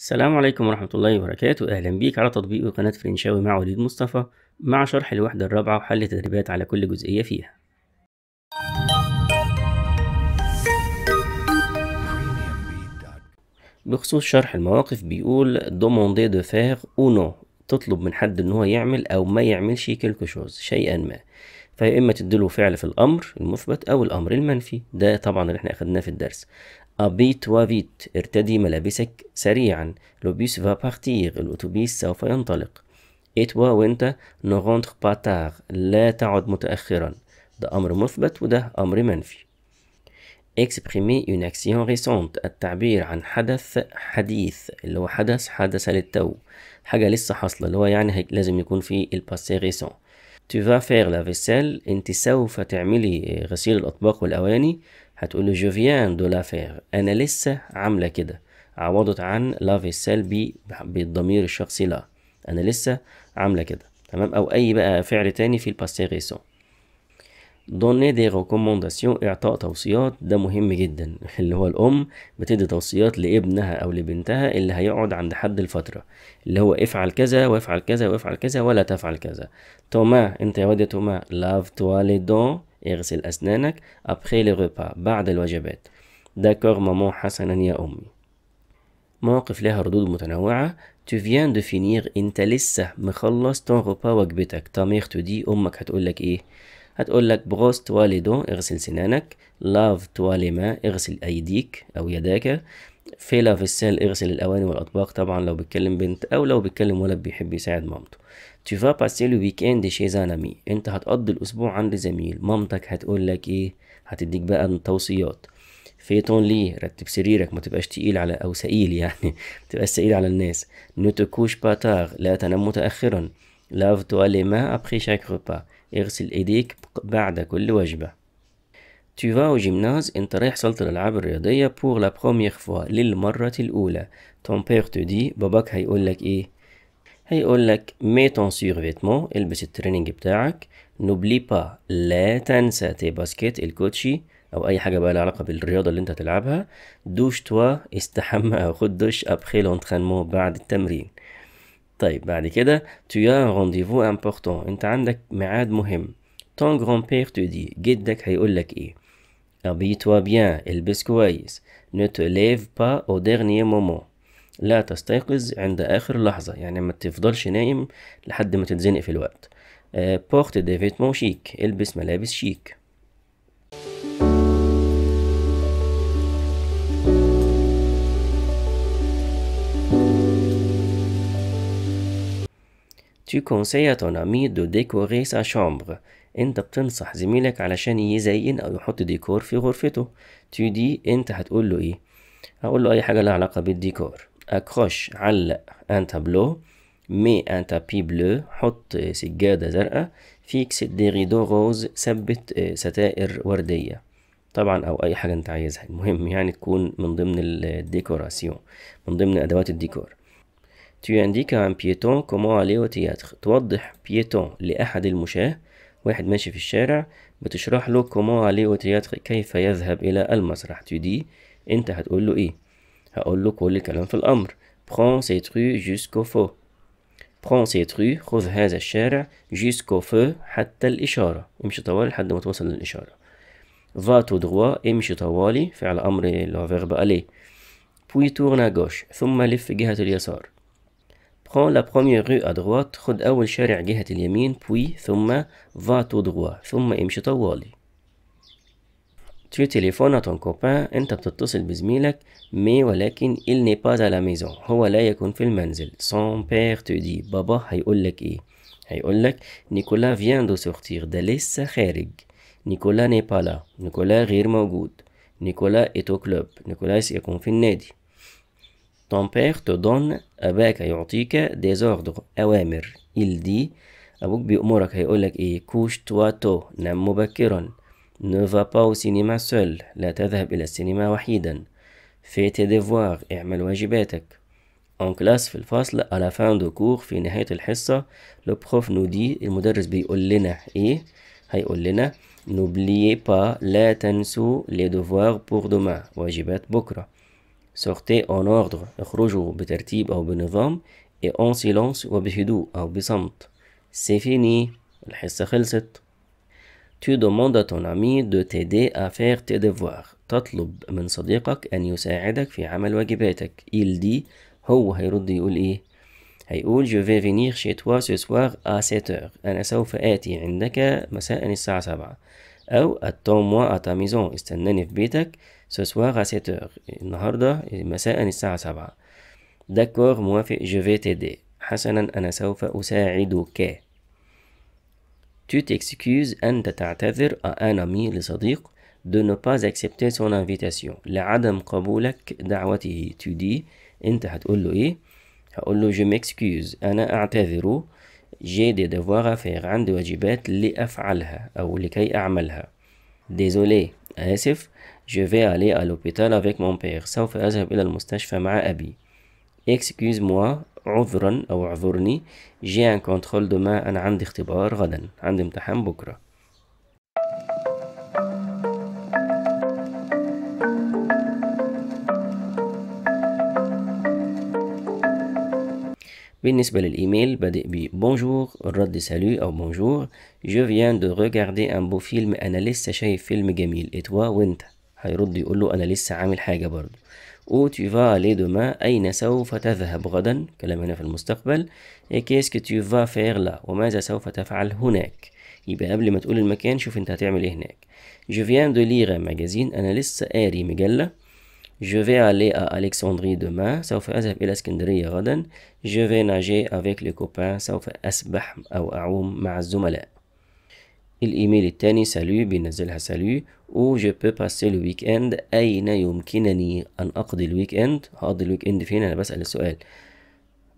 السلام عليكم ورحمة الله وبركاته أهلا بيك على تطبيق قناة فرنشاوي مع وليد مصطفى مع شرح الوحدة الرابعة وحل تدريبات على كل جزئية فيها بخصوص شرح المواقف بيقول دوموندي دو فيغ او نو تطلب من حد ان هو يعمل او ما يعملش كيلكو شوز شيئا ما فيا اما تديله فعل في الامر المثبت او الامر المنفي ده طبعا اللي احنا اخدناه في الدرس أبيت وافيت ارتدي ملابسك سريعا لوبيس فا بارتيغ الأتوبيس سوف ينطلق اتوا وانت نغونتر باتاغ لا تعد متأخرا ده أمر مثبت وده أمر منفي اكسبريمي اون اكسيون ريسونت التعبير عن حدث حديث اللي هو حدث حدث للتو حاجة لسه حاصلة اللي هو يعني لازم يكون في الباسي ريسون تو فا فيغ لا فيسال انت سوف تعملي غسيل الأطباق والأواني هتقول له فيان دو لافير انا لسه عامله كده عوضت عن لافي السلبي بالضمير الشخصي لا انا لسه عامله كده تمام او اي بقى فعل تاني في الباستي ريسون دوني دي ريكومونداسيون اعطاء توصيات ده مهم جدا اللي هو الام بتدي توصيات لابنها او لبنتها اللي هيقعد عند حد الفتره اللي هو افعل كذا وافعل كذا وافعل كذا ولا تفعل كذا توما انت يا واد يا توما لاف تواليدون اغسل أسنانك أبخي لي غوبا بعد الوجبات داكور مامون حسنا يا أمي مواقف لها ردود متنوعة Tu viens de finir أنت لسه مخلص ton repas وجبتك Ta تو دي أمك هتقول لك إيه هتقول لك بغوس توا لي دون اغسل سنانك لاف توا لي ما اغسل أيديك أو يداك فيلا في السال اغسل الاواني والاطباق طبعا لو بيتكلم بنت او لو بيتكلم ولد بيحب يساعد مامته tu vas passer le week-end chez un ami انت هتقضي الاسبوع عند زميل مامتك هتقول لك ايه هتديك بقى توصيات فيتون لي رتب سريرك ما تبقاش تقيل على او سئيل يعني ما تبقاش سئيل على الناس ne te couche pas tard لا تنام متاخرا lave toi les mains après chaque repas اغسل ايديك بعد كل وجبه Tu vas au gymnase, انت رايح صالة الألعاب الرياضية pour la première fois للمرة الأولى. Ton père te dit باباك هيقول لك إيه؟ هيقول لك mets ton survêtement البس التريننج بتاعك. N'oublie pas لا تنسى tes baskets الكوتشي أو أي حاجة بقى لها علاقة بالرياضة اللي أنت هتلعبها. دوش توا استحمى أو خد دش أبخي لونترينمون بعد التمرين. طيب بعد كده tu as rendez-vous important انت عندك ميعاد مهم ton grand père te dit جدك هيقول لك ايه Habille-toi bien, البس كويس. Ne te lève pas au dernier moment. لا تستيقظ عند آخر لحظة يعني ما تفضلش نايم لحد ما تتزنق في الوقت. Porte des vêtements chic. البس ملابس شيك. Tu conseilles à ton ami de décorer sa chambre. انت بتنصح زميلك علشان يزين او يحط ديكور في غرفته تو دي انت هتقول له ايه هقول له اي حاجه لها علاقه بالديكور اكروش علق ان تابلو مي ان تابي بلو حط سجاده زرقاء فيكس دي ريدو روز ثبت ستائر ورديه طبعا او اي حاجه انت عايزها المهم يعني تكون من ضمن الديكوراسيون من ضمن ادوات الديكور تو انديكا ان بيتون piéton comment aller توضح بيتون لأحد المشاة واحد ماشي في الشارع بتشرح له كومون علي وتياتر كيف يذهب الى المسرح تدي انت هتقول له ايه هقول له كل الكلام في الامر بخون سي rue jusqu'au فو prends سي rue خذ هذا الشارع jusqu'au فو حتى الاشاره امشي طوال لحد ما توصل للاشاره va tout droit امشي طوالي فعل امر اللي هو verbe aller puis tourne à gauche ثم لف جهه اليسار Prends la première rue à droite, خد أول شارع جهة اليمين, puis ثم va tout droit, ثم امشي طوالي. Tu téléphones à ton copain, أنت بتتصل بزميلك, mais ولكن il n'est pas à la maison, هو لا يكون في المنزل. Son père te dit, بابا هيقول لك إيه؟ هيقول لك نيكولا vient de sortir, ده لسه خارج. نيكولا n'est pas là, نيكولا غير موجود. نيكولا est au club, نيكولاس يكون في النادي. Ton père te donne أباك يعطيك des ordres أوامر il dit أبوك بيأمرك هيقولك إيه couche toi tôt نم مبكرا ne va pas au cinéma seul لا تذهب إلى السينما وحيدا fais tes devoirs اعمل واجباتك en classe في الفصل à la fin de cours في نهاية الحصة le prof nous dit المدرس بيقول لنا إيه هيقول لنا n'oubliez pas لا تنسوا les devoirs pour demain واجبات بكرة sortez en ordre اخرجوا بترتيب أو بنظام et en silence وبهدوء أو بصمت c'est fini الحصة خلصت Tu demandes à ton ami de t'aider à faire tes devoirs. تطلب من صديقك أن يساعدك في عمل واجباتك. Il dit هو هيرد يقول إيه؟ هيقول je vais venir chez toi ce soir à 7 heures. أنا سوف آتي عندك مساء الساعة 7 أو attends-moi à ta maison. استناني في بيتك ce soir à 7h النهاردة مساء الساعة 7 d'accord موافق je vais t'aider حسنا أنا سوف أساعدك tu t'excuses أنت تعتذر à un ami لصديق de ne pas accepter son invitation لعدم قبولك دعوته tu dis أنت هتقول له إيه هقول له je m'excuse أنا أعتذر j'ai des devoirs à faire عندي واجبات لأفعلها أو لكي أعملها désolé آسف Je vais aller à l'hôpital avec mon père. سوف أذهب إلى المستشفى مع أبي. Excuse-moi عذرا أو اعذرني. J'ai un contrôle demain. أنا عندي اختبار غدا. عندي امتحان بكرة. بالنسبة للإيميل بادئ ب بونجور الرد سالو أو بونجور جو فيان دو ريغاردي أن بو فيلم أنا لسه شايف فيلم جميل إتوا وإنت هيرد يقول له انا لسه عامل حاجه برضو او تي فا لي دوما اين سوف تذهب غدا كلام هنا في المستقبل اي كيس كي que فا vas لا وماذا سوف تفعل هناك يبقى قبل ما تقول المكان شوف انت هتعمل ايه هناك جو فيان دو ليغ ماجازين انا لسه قاري مجله Je vais aller à Alexandrie demain. سوف أذهب إلى اسكندرية غدا. Je vais nager avec les copains. سوف أسبح أو أعوم مع الزملاء. الإيميل الثاني سالو بينزلها سالو و جو بو باسي لو ويك إند أين يمكنني أن أقضي الويك إند هقضي الويك إند فين أنا بسأل السؤال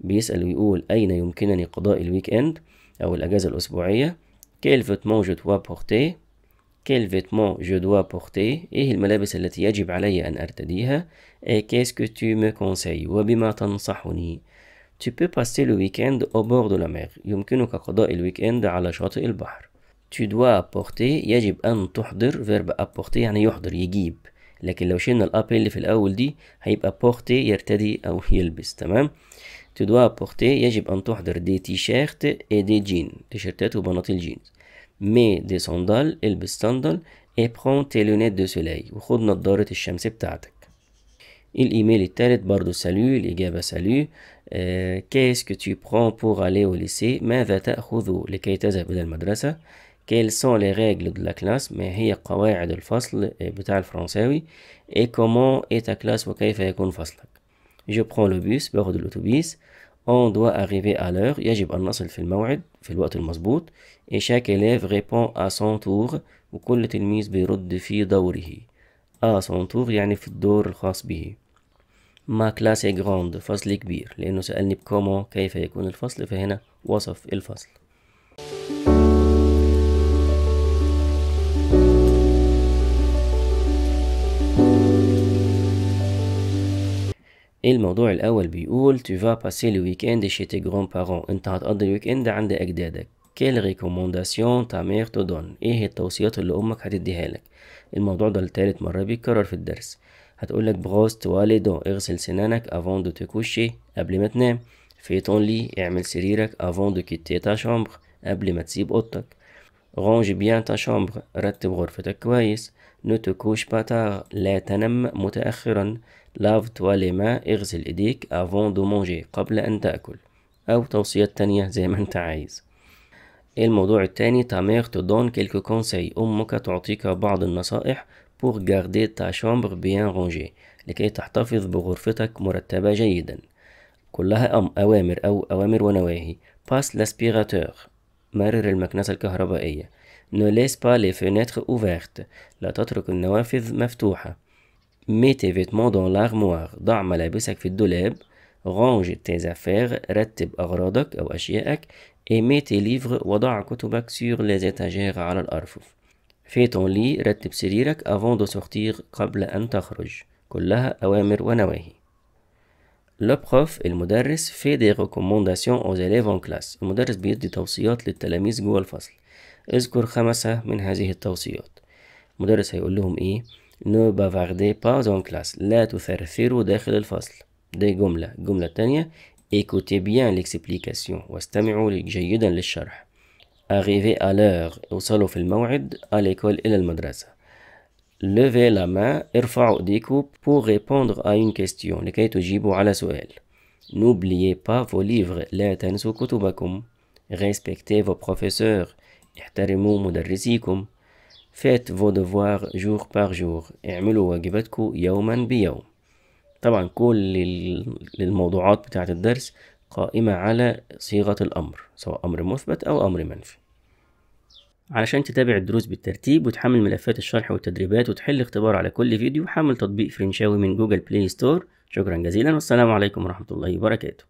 بيسأل ويقول أين يمكنني قضاء الويك إند أو الأجازة الأسبوعية كيل فيتمون جو دوا بورتي كيل فيتمون جو دوا بورتي إيه الملابس التي يجب علي أن أرتديها اي كيس كو تو مي كونساي وبما تنصحني Tu peux passer le week-end au bord de la mer. يمكنك قضاء الويك إند على شاطئ البحر. tu dois apporter يجب أن تحضر verb apporter يعني يحضر يجيب لكن لو شلنا الاب اللي في الأول دي هيبقى porter يرتدي أو يلبس تمام tu dois apporter يجب أن تحضر des t-shirts et des jeans تيشيرتات وبناطيل جينز mets des sandales البس صندل et prends tes lunettes de soleil وخد نضارة الشمس بتاعتك الايميل التالت برضو سالو الاجابه سالو كيس كو تو برون بور ألي au ماذا تاخذ لكي تذهب الى المدرسه quelles sont les règles de la classe mais هي قواعد الفصل بتاع الفرنساوي et comment est ta classe وكيف يكون فصلك je prends le bus باخد الاوتوبيس on doit arriver à l'heure يجب أن نصل في الموعد في الوقت المظبوط et chaque élève répond à son tour وكل تلميذ بيرد في دوره à son tour يعني في الدور الخاص به ما كلاس grande فصل كبير لأنه سألني بكومو كيف يكون الفصل فهنا وصف الفصل إيه الموضوع الأول بيقول tu vas passer le weekend chez tes grands parents أنت هتقضي الويكند عند أجدادك كيل recommandation تا mère te donne إيه التوصيات اللي أمك هتديها لك الموضوع ده لتالت مرة بيتكرر في الدرس هتقول لك بغوص توالي دو اغسل سنانك افون دو te قبل ما تنام في ton لي اعمل سريرك افون دو كيتي ta chambre قبل ما تسيب أوضتك رونج بيان ta chambre رتب غرفتك كويس نو te couche pas لا تنم متأخراً لاف toi ما اغسل ايديك افون دو مونجي قبل أن تأكل أو توصيات تانية زي ما أنت عايز الموضوع التاني ta mère te donne quelques أمك تعطيك بعض النصائح بور غاردي تا شامبر بيان رونجي لكي تحتفظ بغرفتك مرتبة جيدا كلها أم أوامر أو أوامر ونواهي باس لاسبيراتور مرر المكنسة الكهربائية نو ليس با لي fenêtres ouvertes لا تترك النوافذ مفتوحة Mets tes vêtements dans l'armoire ضع ملابسك في الدولاب range tes affaires رتب أغراضك أو أشيائك. et mets tes livres وضع كتبك sur les étagères على الأرفف fais ton lit رتب سريرك avant de sortir قبل أن تخرج كلها أوامر ونواهي Le prof المدرس fait des recommandations aux élèves en classe المدرس بيدي توصيات للتلاميذ جوه الفصل اذكر خمسة من هذه التوصيات المدرس هيقول لهم ايه ne bavardez pas en classe lait vous faire voir des goulmets de gomme la gomme écoutez bien les explications vos téméraires joyeux Arrivez les à l'heure au salon de l'orée à l'école elle l'a maigracha Levez la main et des pour répondre à une question comme qu'est le gibou à la soie n'oubliez pas vos livres laetanus et cotta cum respectez vos professeurs interrimus et فيت فو دفوار جور بار جور اعملوا واجباتكم يوما بيوم طبعا كل الموضوعات بتاعة الدرس قائمة على صيغة الأمر سواء أمر مثبت أو أمر منفي علشان تتابع الدروس بالترتيب وتحمل ملفات الشرح والتدريبات وتحل اختبار على كل فيديو حمل تطبيق فرنشاوي من جوجل بلاي ستور شكرا جزيلا والسلام عليكم ورحمة الله وبركاته